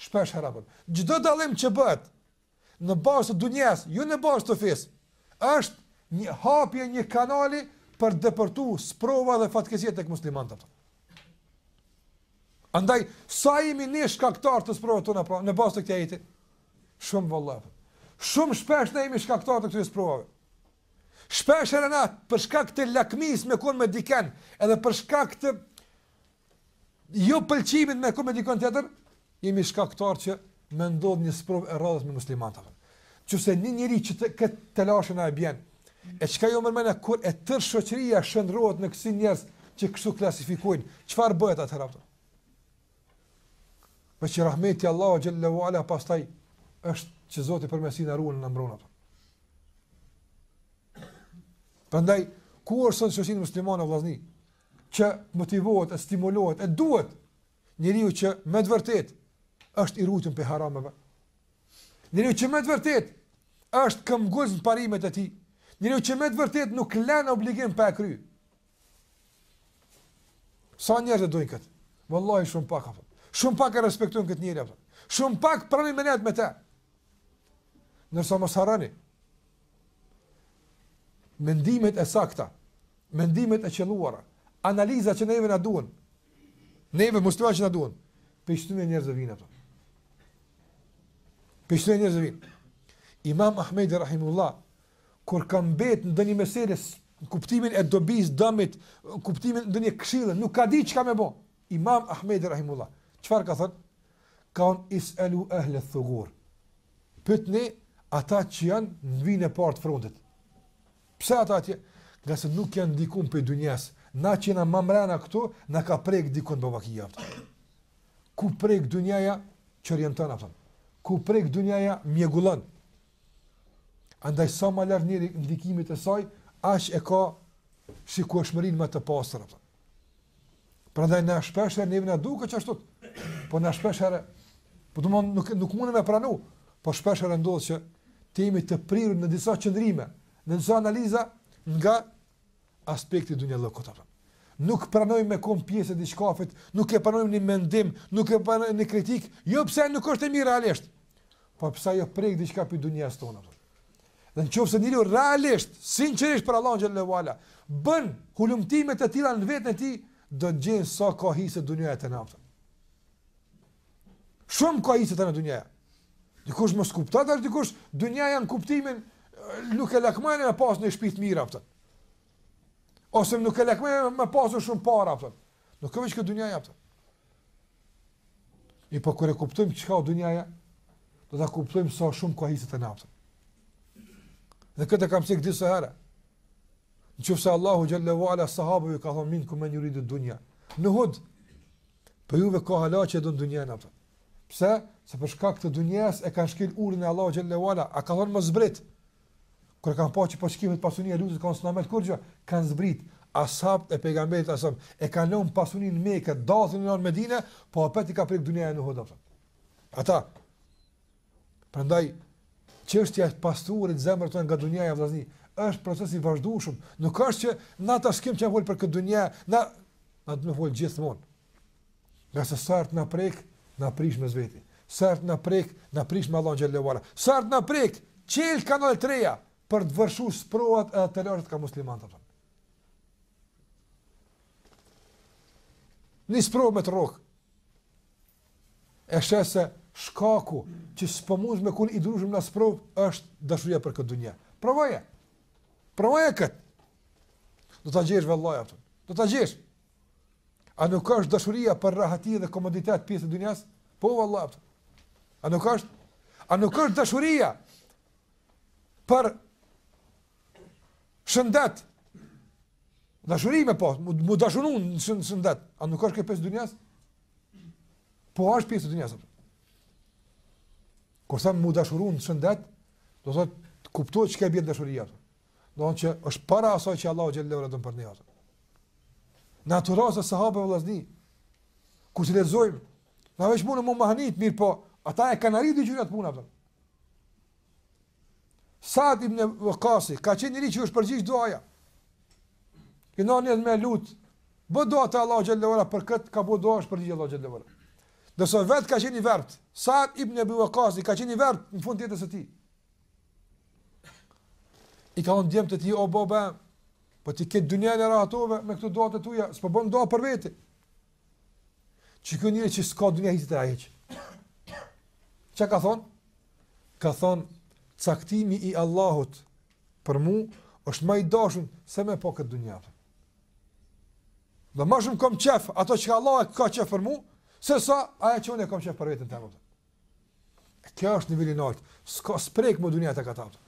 Shpesh hera për Gjdo dalim që bët Në basë të dunjes, ju në basë të fis është një hapje një kanali për dëpërtu sprova dhe fatkezjet e kë muslimantat Andaj, sa imi një kaktar të sprova pra, të në basë të jeti? Shumë vëllëpër Shumë shpesh ne jemi shkaktarë të këtyre provave. Shpesh edhe na për shkak të lakmis me kon me dikën, edhe për shkak të jo pëlqimit me kon me dikën tjetër, jemi shkaktarë që më ndodh një sprov e rradhës me muslimanët. Qëse një njerëz që të, këtë të lashën e bjen, e çka jo më mëna kur e tër shoqëria shndrohet në kësi njerës që kështu klasifikojnë, çfarë bëhet atë ato? Me që rahmeti Allahu xhallahu ala pastaj është që Zoti përmes i na ruan na mbron atë. Prandaj ku është sot shoqëtinë muslimane vllazni që motivohet, e stimulohet, e duhet njeriu që me të vërtet është i rrutur pe harameve. Njeriu që me të vërtet është këmbgoz në parimet e tij. Njeriu që me të vërtet nuk lën obligim pa kry. Sa njerëz do të këtë? Vëllohi shumë pak Shumë pak e respektojnë këtë njeri apo. Shumë pak pranojnë menjëherë me të nërsa mos harani. Mendimet e sakta, mendimet e qëlluara, analiza që neve na duen, neve muslima që na duen, e njerëzë vina të. Pështune njerëzë vina. Imam Ahmedi Rahimullah, kur kam bet në dëni meseles, në kuptimin e dobis, dëmit, në kuptimin në dëni këshilën, nuk ka di që ka me bo. Imam Ahmedi Rahimullah, qëfar ka thënë? Ka unë isë elu ehle thugur. Pëtë ne, ata që janë në vinë e partë frontit. Pse ata atje? nga se nuk janë ndikun për i dunjes, na që janë mamrena këtu, na ka prejkë dikun për vakija. Ku prejkë dunjaja, që rjentën, aftën. ku prejkë dunjaja, mjegullën. Andaj sa ma lërë njëri ndikimit e saj, ashë e ka si ku është më të pasër. Aftën. Pra ndaj në shpesher, ne vina duke që ashtu, po në shpesher, po të mund nuk, nuk mundë me pranu, po shpesher e ndodhë që të jemi të prirur në disa qëndrime, në disa analiza nga aspekti dunjallë këtë. Nuk pranojmë me kom pjesët i shkafit, nuk e pranojmë një mendim, nuk e pranojmë në kritik, jo pëse nuk është e mirë realisht, po pësa jo prejkë diçka për dunjës tonë. Dhe në qofë se realisht, sinqerisht për Allahun në gjëllë bën hullumtimet e tila në vetën e ti, do të gjenë sa ka hisët dunjëja të në Shumë ka të në Dikush mos kuptat, as dikush dunia janë kuptimin nuk e lakmën me pas në shtëpi të mirë aftë. Ose nuk e lakmën me pas shumë para aftë. Nuk ka veç kë dunia aftë. E po kur e kuptojmë çka është dunia, do ta kuptojmë sa shumë ka hise të naftë. Dhe këtë kam thënë disa herë. Në qëfë se Allahu xhallahu Ala sahabëve ka thonë min këmë një rritë dë dunja. Në hudë, për juve ka hala që do në dunja në Pse? Se për shkak të dunjes e kanë shkel urin e Allahu xhallahu ala, a ka thonë mos zbrit. Kur kanë pa çpo shkimet pasunia lutet kanë sonë me kurrë, kanë zbrit. Asab e pejgamberit asab e kanë lënë pasunin në Mekë, dashin në Medinë, po apet i ka prek dunia në hodhën. Ata. Prandaj çështja e pasurit zemrën tonë nga dunia e vllazni është proces i vazhdueshëm. Nuk është që na ta shkim çka për këtë dunia, na na të më gjithmonë. Nga sa sart na prek na prish me zveti. Sart na prek, na prish me Allahu xhelalu ala. Sart na prek, çel kanal treja për të vërshur sprovat e të ka muslimanët Në sprovë me trok. E shes se shkaku që s'po mund me kul i drushëm në sprov është dashuria për këtë dunjë. Provoje. Provoje kët. Do ta djesh vëllai aty. Do ta djesh. A nuk ka është dashuria për rahati dhe komoditet pjesë të dynjas? Po, Allah, A nuk ka është? A nuk ka është dashuria për shëndet? Dashuri me po, mu dashurun në shëndet. A nuk ka është këtë pjesë të dynjas? Po, është pjesë të dynjas, për. sa mu dashurun në shëndet, do të kuptu që ka bjën dashuria, Do të që është para asaj që Allah o gjellë e vërë për një Natyrës së sahabëve vllazni. Ku si lezojmë? Na veç mundu më mahnit mirë po, ata e kanë arritë gjëra të puna vetëm. Sa'd ibn Waqas, ka qenë njëri që u shpërgjigj duaja. Që në me më lut, bë doa te Allahu xhallahu për kët ka bë doa për di Allahu xhallahu ala. Do sot ka qenë i vërt. Sa'd ibn Abi Waqas ka qenë i vërt në fund jetës së tij. I ka ndjem të ti o baba, Po ti ke dynjën e rahatove me këto dua të tuja, s'po bën dua për veti. Çikun një që s'ka dynjë hiç të ajh. Çka ka thon? Ka thon caktimi i Allahut për mu është më i dashur se më po këtë dynjë. Do më shumë kom qef ato që Allah ka qef për mu, se sa aja që unë e kom qef për vetën të më Kjo është një vili nartë, s'ka sprek më dunjet ka tapë.